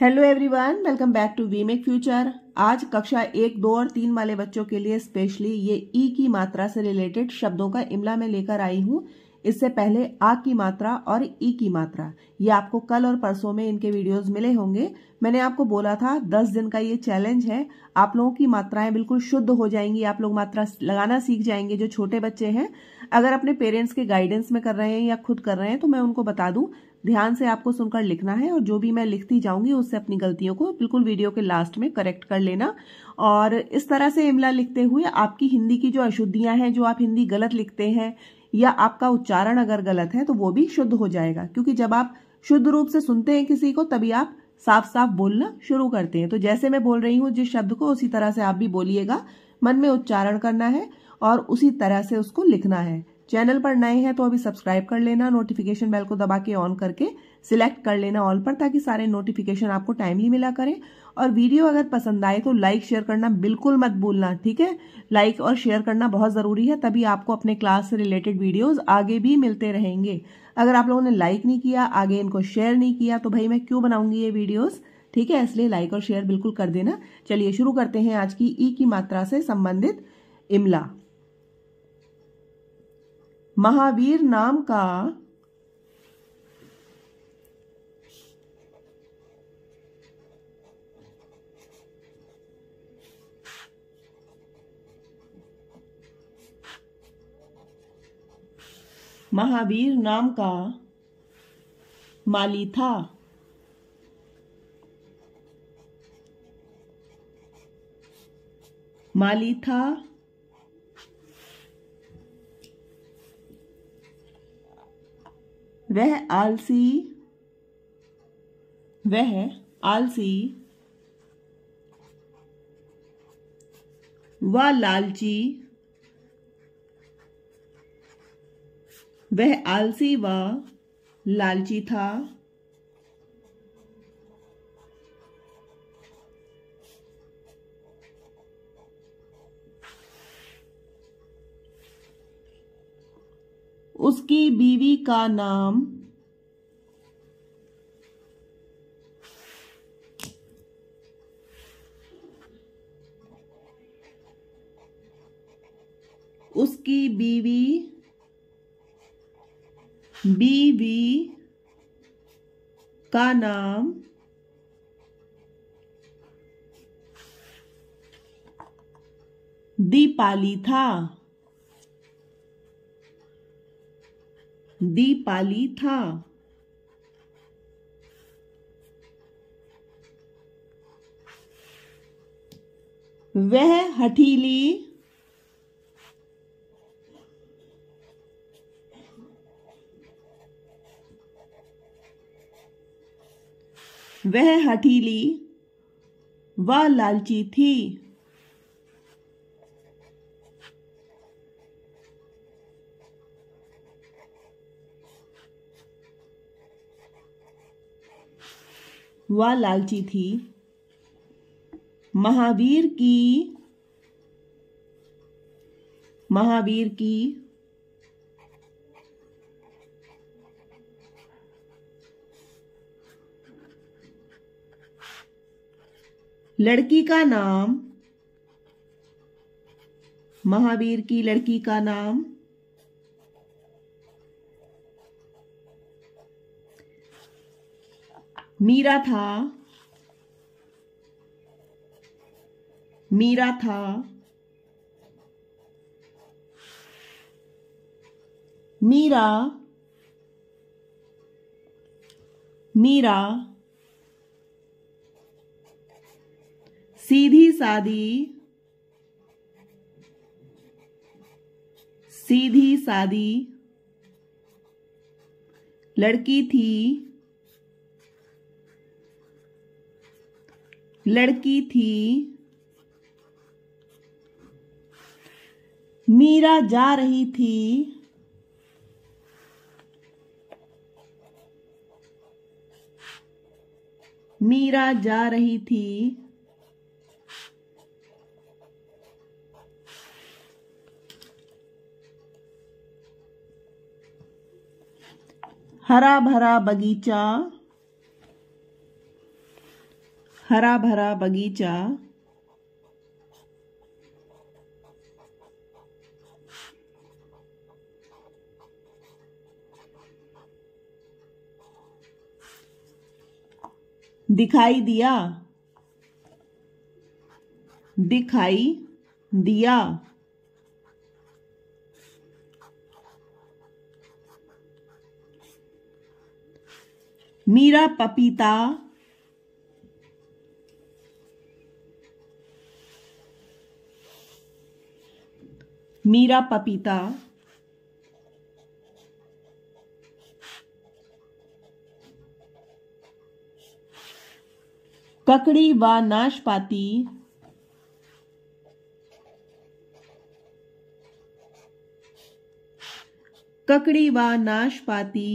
hello everyone welcome back to we make future आज कक्षा एक दो और तीन वाले बच्चों के लिए स्पेशली ये ई e की मात्रा से रिलेटेड शब्दों का इमला में लेकर आई हूँ इससे पहले आ की मात्रा और ई e की मात्रा ये आपको कल और परसों में इनके वीडियोस मिले होंगे मैंने आपको बोला था दस दिन का ये चैलेंज है आप लोगों की मात्राएं बिल्कुल शुद्ध हो जाएंगी आप लोग मात्रा लगाना सीख जाएंगे जो छोटे बच्चे हैं अगर अपने पेरेंट्स के गाइडेंस में कर रहे हैं या खुद कर रहे हैं तो मैं उनको बता दूं ध्यान से आपको सुनकर लिखना है और जो भी मैं लिखती जाऊंगी उससे अपनी गलतियों को बिल्कुल वीडियो के लास्ट में करेक्ट कर लेना और इस तरह से इमला लिखते हुए आपकी हिंदी की जो अशुद्धियां हैं जो आप हिंदी गलत लिखते हैं या आपका उच्चारण अगर गलत है तो वो भी शुद्ध हो जाएगा क्योंकि जब आप शुद्ध रूप से सुनते हैं किसी को तभी आप साफ साफ बोलना शुरू करते हैं तो जैसे मैं बोल रही हूँ जिस शब्द को उसी तरह से आप भी बोलिएगा मन में उच्चारण करना है और उसी तरह से उसको लिखना है चैनल पर नए हैं तो अभी सब्सक्राइब कर लेना नोटिफिकेशन बेल को दबा के ऑन करके सिलेक्ट कर लेना ऑल पर ताकि सारे नोटिफिकेशन आपको टाइमली मिला करें और वीडियो अगर पसंद आए तो लाइक शेयर करना बिल्कुल मत भूलना ठीक है लाइक और शेयर करना बहुत ज़रूरी है तभी आपको अपने क्लास से रिलेटेड वीडियोस आगे भी मिलते रहेंगे अगर आप लोगों ने लाइक नहीं किया आगे इनको शेयर नहीं किया तो भाई मैं क्यों बनाऊंगी ये वीडियोज़ ठीक है इसलिए लाइक और शेयर बिल्कुल कर देना चलिए शुरू करते हैं आज की ई e की मात्रा से संबंधित इमला महावीर नाम का महावीर नाम का माली था माली था वह आलसी वह आलसी व लालची वह आलसी व लालची था उसकी बीवी का नाम उसकी बीवी बीवी का नाम दीपाली था दीपाली था वह हठीली वह हठीली व लालची थी व लालची थी महावीर की महावीर की लड़की का नाम महावीर की लड़की का नाम मीरा था मीरा था मीरा मीरा सीधी सादी सीधी सादी लड़की थी लड़की थी मीरा जा रही थी मीरा जा रही थी हरा भरा बगीचा हरा भरा बगीचा दिखाई दिया दिखाई दिया मीरा पपीता मीरा पपीता ककड़ी व नाशपाती ककड़ी व नाशपाती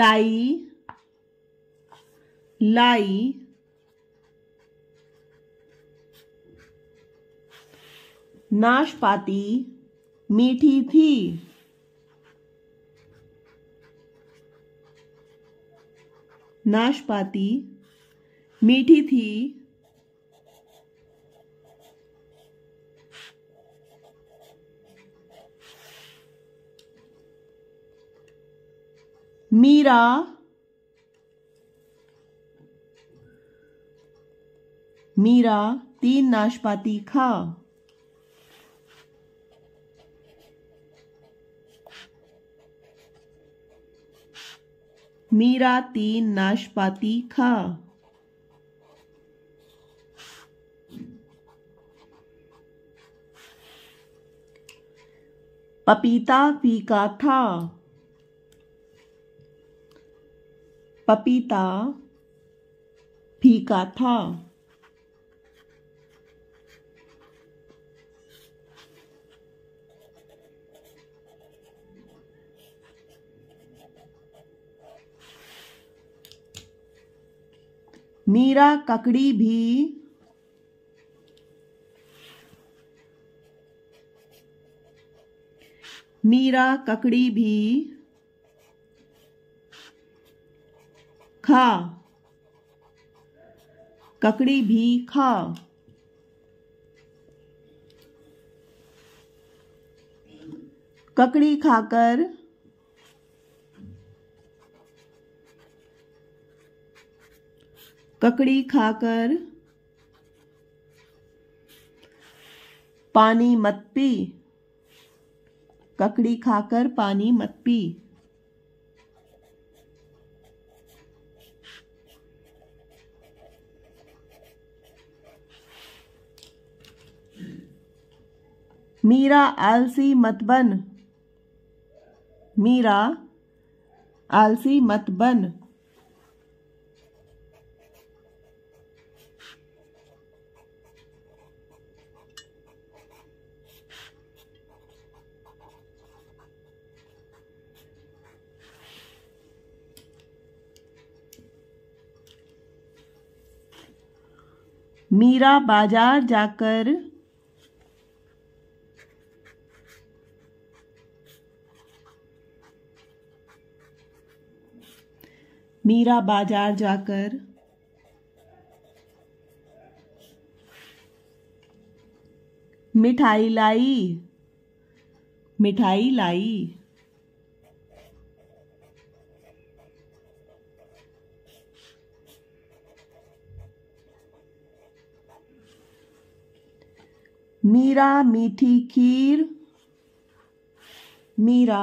लाई लाई नाशपाती मीठी थी नाशपाती मीठी थी मीरा मीरा तीन नाशपाती खा मीरा तीन नाशपाती खा पपीता फीका था पपीता फीका था मीरा ककड़ी भी मीरा ककड़ी भी खा ककड़ी भी खा ककड़ी खाकर ककड़ी खाकर पानी मत पी ककड़ी खाकर पानी मत पी मीरा आलसी मत बन मीरा आलसी मत बन मीरा बाजार जाकर मीरा बाजार जाकर मिठाई लाई मिठाई लाई मीरा मीठी खीर मीरा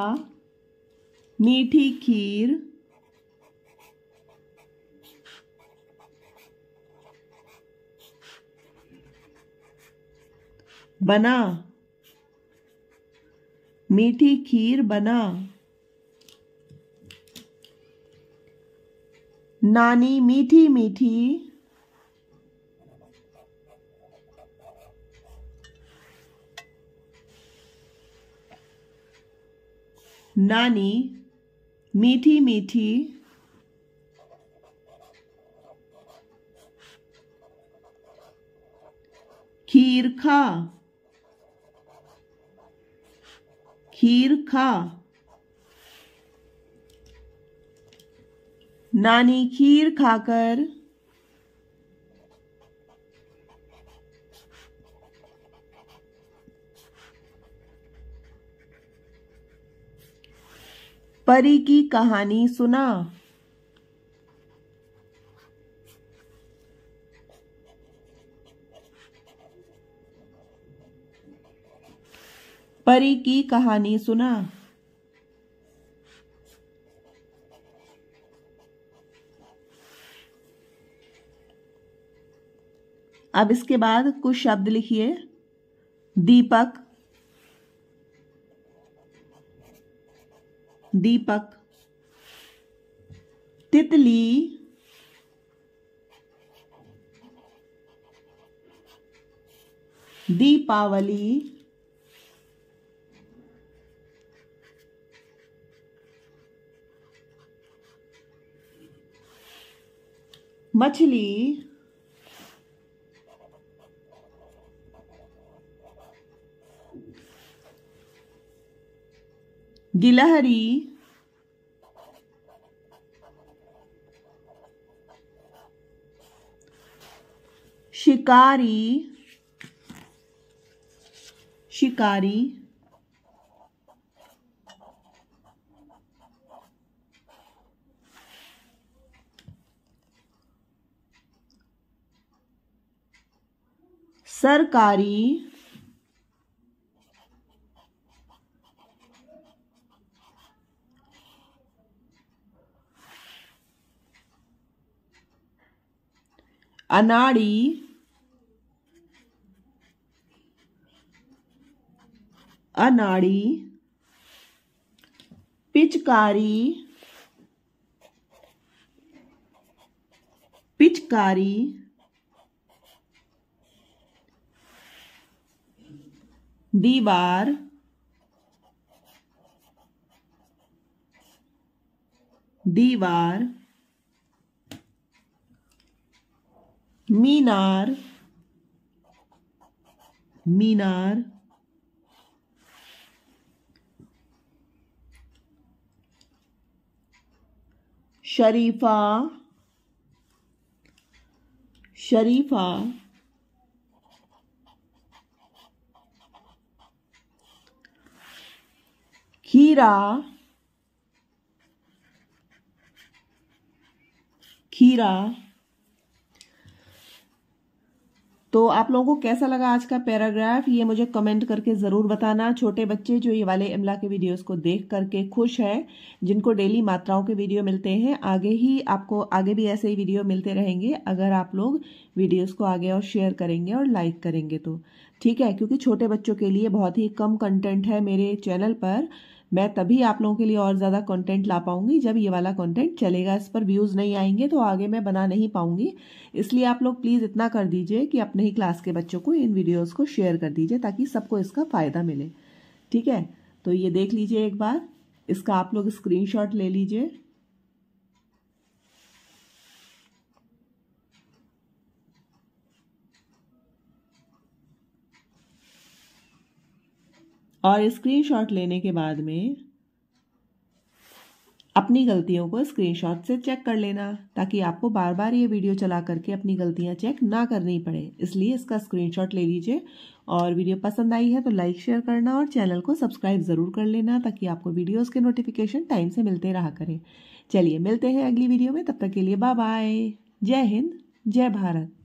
मीठी खीर बना मीठी खीर बना नानी मीठी मीठी नानी मीठी मीठी खीर खा खीर खा नानी खीर खाकर परी की कहानी सुना परी की कहानी सुना अब इसके बाद कुछ शब्द लिखिए दीपक दीपक तितली दीपावली मछली गिलहरी शिकारी शिकारी सरकारी अनाड़ी अनाड़ी पिचकारी पिचकारी दीवार दीवार मीनार मीनार शरीफा शरीफा खीरा खीरा तो आप लोगों को कैसा लगा आज का पैराग्राफ ये मुझे कमेंट करके ज़रूर बताना छोटे बच्चे जो ये वाले इमला के वीडियोस को देख करके खुश हैं जिनको डेली मात्राओं के वीडियो मिलते हैं आगे ही आपको आगे भी ऐसे ही वीडियो मिलते रहेंगे अगर आप लोग वीडियोस को आगे और शेयर करेंगे और लाइक करेंगे तो ठीक है क्योंकि छोटे बच्चों के लिए बहुत ही कम कंटेंट है मेरे चैनल पर मैं तभी आप लोगों के लिए और ज़्यादा कंटेंट ला पाऊँगी जब ये वाला कंटेंट चलेगा इस पर व्यूज़ नहीं आएंगे तो आगे मैं बना नहीं पाऊँगी इसलिए आप लोग प्लीज़ इतना कर दीजिए कि अपने ही क्लास के बच्चों को इन वीडियोज़ को शेयर कर दीजिए ताकि सबको इसका फ़ायदा मिले ठीक है तो ये देख लीजिए एक बार इसका आप लोग स्क्रीन ले लीजिए और स्क्रीनशॉट लेने के बाद में अपनी गलतियों को स्क्रीनशॉट से चेक कर लेना ताकि आपको बार बार ये वीडियो चला करके अपनी गलतियाँ चेक ना करनी पड़े इसलिए इसका स्क्रीनशॉट ले लीजिए और वीडियो पसंद आई है तो लाइक शेयर करना और चैनल को सब्सक्राइब ज़रूर कर लेना ताकि आपको वीडियोज़ के नोटिफिकेशन टाइम से मिलते रहा करें चलिए मिलते हैं अगली वीडियो में तब तक के लिए बाय बाय जय हिंद जय भारत